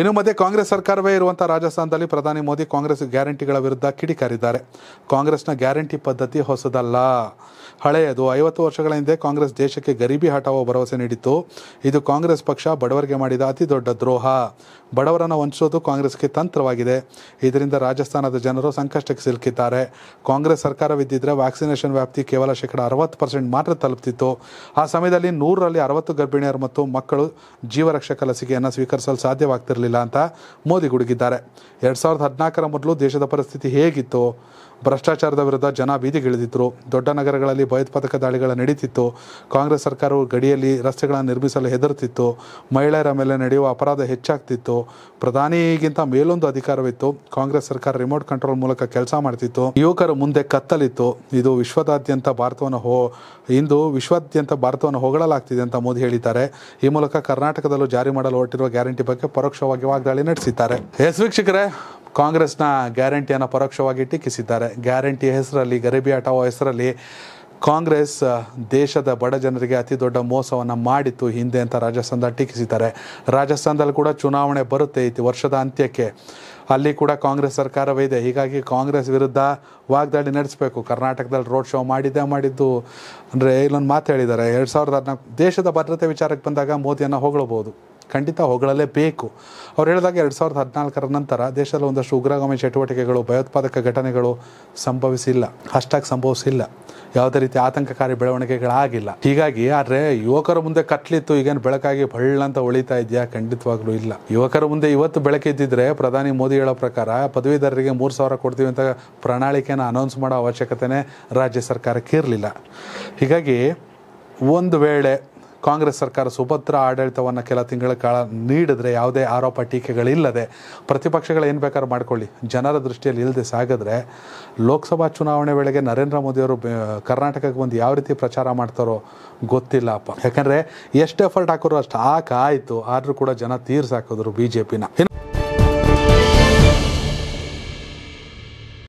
ಇನ್ನು ಮಧ್ಯೆ ಕಾಂಗ್ರೆಸ್ ಸರ್ಕಾರವೇ ಇರುವಂತಹ ರಾಜಸ್ಥಾನದಲ್ಲಿ ಪ್ರಧಾನಿ ಮೋದಿ ಕಾಂಗ್ರೆಸ್ ಗ್ಯಾರಂಟಿಗಳ ವಿರುದ್ಧ ಕಿಡಿಕಾರಿದ್ದಾರೆ ಕಾಂಗ್ರೆಸ್ನ ಗ್ಯಾರಂಟಿ ಪದ್ಧತಿ ಹೊಸದಲ್ಲ ಹಳೆಯದು ಐವತ್ತು ವರ್ಷಗಳ ಹಿಂದೆ ಕಾಂಗ್ರೆಸ್ ದೇಶಕ್ಕೆ ಗರೀಬಿ ಹಟಾವ ಭರವಸೆ ನೀಡಿತ್ತು ಇದು ಕಾಂಗ್ರೆಸ್ ಪಕ್ಷ ಬಡವರಿಗೆ ಮಾಡಿದ ಅತಿ ದೊಡ್ಡ ದ್ರೋಹ ಬಡವರನ್ನು ವಂಚಿಸೋದು ಕಾಂಗ್ರೆಸ್ಗೆ ತಂತ್ರವಾಗಿದೆ ಇದರಿಂದ ರಾಜಸ್ಥಾನದ ಜನರು ಸಂಕಷ್ಟಕ್ಕೆ ಸಿಲುಕಿದ್ದಾರೆ ಕಾಂಗ್ರೆಸ್ ಸರ್ಕಾರವಿದ್ದಿದ್ರೆ ವ್ಯಾಕ್ಸಿನೇಷನ್ ವ್ಯಾಪ್ತಿ ಕೇವಲ ಶೇಕಡ ಅರವತ್ತು ಪರ್ಸೆಂಟ್ ಮಾತ್ರ ತಲುಪ್ತಿತ್ತು ಆ ಸಮಯದಲ್ಲಿ ನೂರರಲ್ಲಿ ಅರವತ್ತು ಗರ್ಭಿಣಿಯರು ಮತ್ತು ಮಕ್ಕಳು ಜೀವರಕ್ಷಕ ಲಸಿಕೆಯನ್ನು ಸ್ವೀಕರಿಸಲು ಸಾಧ್ಯವಾಗ್ತಿರಲಿಲ್ಲ ಇರಲಿಲ್ಲ ಅಂತ ಮೋದಿ ಗುಡುಗಿದ್ದಾರೆ ಎರಡ್ ಸಾವಿರದ ಹದಿನಾಲ್ಕರ ಮೊದಲು ದೇಶದ ಪರಿಸ್ಥಿತಿ ಹೇಗಿತ್ತು ಭ್ರಷ್ಟಾಚಾರದ ವಿರುದ್ಧ ಜನ ಬೀದಿಗಿಳಿದಿದ್ದರು ದೊಡ್ಡ ನಗರಗಳಲ್ಲಿ ಭಯೋತ್ಪಾದಕ ದಾಳಿಗಳ ನಡೀತಿತ್ತು ಕಾಂಗ್ರೆಸ್ ಸರ್ಕಾರವು ಗಡಿಯಲ್ಲಿ ರಸ್ತೆಗಳನ್ನು ನಿರ್ಮಿಸಲು ಹೆದರುತ್ತಿತ್ತು ಮಹಿಳೆಯರ ಮೇಲೆ ನಡೆಯುವ ಅಪರಾಧ ಹೆಚ್ಚಾಗ್ತಿತ್ತು ಪ್ರಧಾನಿಗಿಂತ ಮೇಲೊಂದು ಅಧಿಕಾರವಿತ್ತು ಕಾಂಗ್ರೆಸ್ ಸರ್ಕಾರ ರಿಮೋಟ್ ಕಂಟ್ರೋಲ್ ಮೂಲಕ ಕೆಲಸ ಮಾಡ್ತಿತ್ತು ಯುವಕರು ಮುಂದೆ ಕತ್ತಲಿತ್ತು ಇದು ವಿಶ್ವದಾದ್ಯಂತ ಭಾರತವನ್ನು ಹೋ ಇಂದು ವಿಶ್ವಾದ್ಯಂತ ಭಾರತವನ್ನು ಹೊಗಳಲಾಗ್ತಿದೆ ಅಂತ ಮೋದಿ ಹೇಳಿದ್ದಾರೆ ಈ ಮೂಲಕ ಕರ್ನಾಟಕದಲ್ಲೂ ಜಾರಿ ಮಾಡಲು ಹೊರಟಿರುವ ಗ್ಯಾರಂಟಿ ಬಗ್ಗೆ ಪರೋಕ್ಷವಾಗಿ ವಾಗ್ದಾಳಿ ನಡೆಸಿದ್ದಾರೆ ಎಸ್ ವೀಕ್ಷಕರೇ ಕಾಂಗ್ರೆಸ್ನ ಗ್ಯಾರಂಟಿಯನ್ನು ಪರೋಕ್ಷವಾಗಿ ಟೀಕಿಸಿದ್ದಾರೆ ಗ್ಯಾರಂಟಿ ಹೆಸರಲ್ಲಿ ಗರಿಬಿ ಅಟವ ಹೆಸರಲ್ಲಿ ಕಾಂಗ್ರೆಸ್ ದೇಶದ ಬಡ ಜನರಿಗೆ ಅತಿ ದೊಡ್ಡ ಮೋಸವನ್ನು ಮಾಡಿತ್ತು ಹಿಂದೆ ಅಂತ ರಾಜಸ್ಥಾನದಲ್ಲಿ ಟೀಕಿಸಿದ್ದಾರೆ ರಾಜಸ್ಥಾನದಲ್ಲಿ ಕೂಡ ಚುನಾವಣೆ ಬರುತ್ತೆ ಇತ್ತು ವರ್ಷದ ಅಂತ್ಯಕ್ಕೆ ಅಲ್ಲಿ ಕೂಡ ಕಾಂಗ್ರೆಸ್ ಸರ್ಕಾರವೇ ಇದೆ ಹೀಗಾಗಿ ಕಾಂಗ್ರೆಸ್ ವಿರುದ್ಧ ವಾಗ್ದಾಳಿ ನಡೆಸಬೇಕು ಕರ್ನಾಟಕದಲ್ಲಿ ರೋಡ್ ಶೋ ಮಾಡಿದ್ದೇ ಮಾಡಿದ್ದು ಅಂದರೆ ಇಲ್ಲೊಂದು ಮಾತು ಹೇಳಿದ್ದಾರೆ ಎರಡು ಸಾವಿರದ ಹದಿನಾಲ್ಕು ದೇಶದ ಭದ್ರತೆ ವಿಚಾರಕ್ಕೆ ಬಂದಾಗ ಮೋದಿಯನ್ನು ಹೊಗಳಬಹುದು ಖಂಡಿತ ಹೊಗಳಲೇಬೇಕು ಅವ್ರು ಹೇಳಿದಾಗ ಎರಡು ಸಾವಿರದ ಹದಿನಾಲ್ಕರ ನಂತರ ದೇಶದಲ್ಲಿ ಒಂದಷ್ಟು ಉಗ್ರಗಾಮಿ ಚಟುವಟಿಕೆಗಳು ಭಯೋತ್ಪಾದಕ ಘಟನೆಗಳು ಸಂಭವಿಸಿಲ್ಲ ಅಷ್ಟಾಗಿ ಸಂಭವಿಸಿಲ್ಲ ಯಾವುದೇ ರೀತಿ ಆತಂಕಕಾರಿ ಬೆಳವಣಿಗೆಗಳಾಗಿಲ್ಲ ಹೀಗಾಗಿ ಆದರೆ ಯುವಕರ ಮುಂದೆ ಕಟ್ಲಿತ್ತು ಈಗೇನು ಬೆಳಕಾಗಿ ಬಳ್ಳಂತ ಉಳಿತಾ ಇದೆಯಾ ಖಂಡಿತವಾಗ್ಲೂ ಇಲ್ಲ ಯುವಕರ ಮುಂದೆ ಇವತ್ತು ಬೆಳಕಿದ್ದಿದ್ರೆ ಪ್ರಧಾನಿ ಮೋದಿ ಹೇಳೋ ಪ್ರಕಾರ ಪದವೀಧರರಿಗೆ ಮೂರು ಸಾವಿರ ಕೊಡ್ತೀವಿ ಅಂತ ಪ್ರಣಾಳಿಕೆಯನ್ನು ಅನೌನ್ಸ್ ಮಾಡೋ ಅವಶ್ಯಕತೆನೇ ರಾಜ್ಯ ಸರ್ಕಾರಕ್ಕೆ ಇರಲಿಲ್ಲ ಹೀಗಾಗಿ ಒಂದು ವೇಳೆ ಕಾಂಗ್ರೆಸ್ ಸರ್ಕಾರ ಸುಭದ್ರ ಆಡಳಿತವನ್ನು ಕೆಲ ತಿಂಗಳ ಕಾಲ ನೀಡಿದ್ರೆ ಯಾವುದೇ ಆರೋಪ ಟೀಕೆಗಳಿಲ್ಲದೆ ಪ್ರತಿಪಕ್ಷಗಳು ಏನು ಬೇಕಾದ್ರೂ ಮಾಡ್ಕೊಳ್ಳಿ ಜನರ ದೃಷ್ಟಿಯಲ್ಲಿ ಇಲ್ಲದೆ ಸಾಗಿದ್ರೆ ಲೋಕಸಭಾ ಚುನಾವಣೆ ವೇಳೆಗೆ ನರೇಂದ್ರ ಮೋದಿಯವರು ಕರ್ನಾಟಕಕ್ಕೆ ಬಂದು ಯಾವ ರೀತಿ ಪ್ರಚಾರ ಮಾಡ್ತಾರೋ ಗೊತ್ತಿಲ್ಲ ಅಪ್ಪ ಯಾಕಂದರೆ ಎಷ್ಟು ಎಫರ್ಟ್ ಹಾಕೋರು ಅಷ್ಟು ಹಾಕಾಯಿತು ಆದರೂ ಕೂಡ ಜನ ತೀರ್ಸಾಕಿದ್ರು ಬಿ ಜೆ ಪಿನ